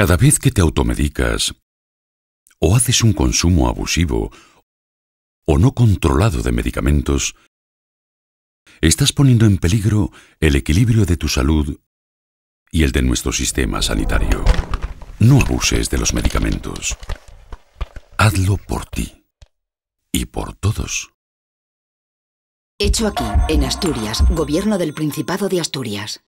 Cada vez que te automedicas, o haces un consumo abusivo o no controlado de medicamentos, estás poniendo en peligro el equilibrio de tu salud y el de nuestro sistema sanitario. No abuses de los medicamentos. Hazlo por ti y por todos. Hecho aquí, en Asturias, Gobierno del Principado de Asturias.